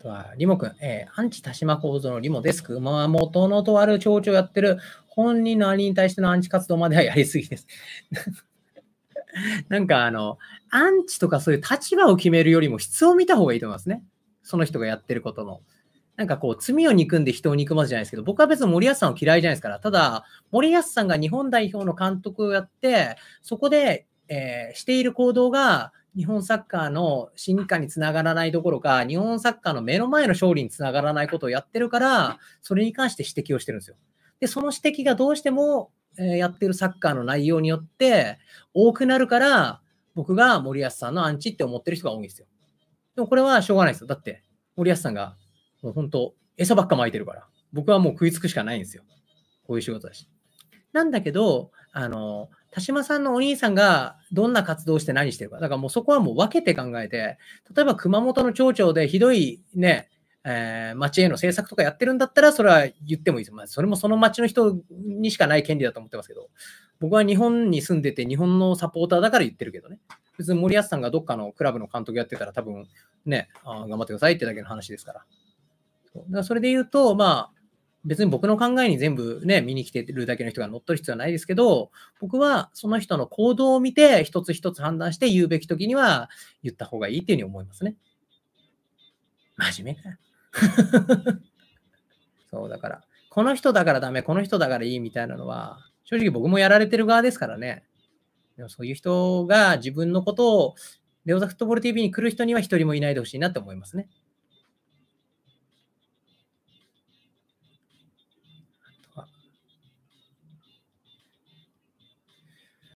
あとは、リモ君、えー、アンチ田島構造のリモデです。熊本のとある町長やってる本人のアリに対してのアンチ活動まではやりすぎです。なんかあの、アンチとかそういう立場を決めるよりも質を見た方がいいと思いますね。その人がやってることの。なんかこう、罪を憎んで人を憎まずじゃないですけど、僕は別に森保さんを嫌いじゃないですから、ただ、森保さんが日本代表の監督をやって、そこで、えー、している行動が、日本サッカーの進化につながらないどころか、日本サッカーの目の前の勝利につながらないことをやってるから、それに関して指摘をしてるんですよ。で、その指摘がどうしても、えー、やってるサッカーの内容によって多くなるから、僕が森保さんのアンチって思ってる人が多いんですよ。でもこれはしょうがないですよ。だって、森保さんがもう本当、餌ばっか巻いてるから、僕はもう食いつくしかないんですよ。こういう仕事だし。なんだけど、あの、田島さんのお兄さんがどんな活動して何してるか。だからもうそこはもう分けて考えて、例えば熊本の町長でひどいね、えー、町への政策とかやってるんだったら、それは言ってもいいです。まあ、それもその町の人にしかない権利だと思ってますけど、僕は日本に住んでて、日本のサポーターだから言ってるけどね。別に森保さんがどっかのクラブの監督やってたら、多分ね、あ頑張ってくださいってだけの話ですから。そうだからそれで言うと、まあ、別に僕の考えに全部ね、見に来てるだけの人が乗っ取る必要はないですけど、僕はその人の行動を見て、一つ一つ判断して言うべき時には言った方がいいっていうふうに思いますね。真面目か。そう、だから、この人だからダメ、この人だからいいみたいなのは、正直僕もやられてる側ですからね。でもそういう人が自分のことを、レオザフットボール TV に来る人には一人もいないでほしいなって思いますね。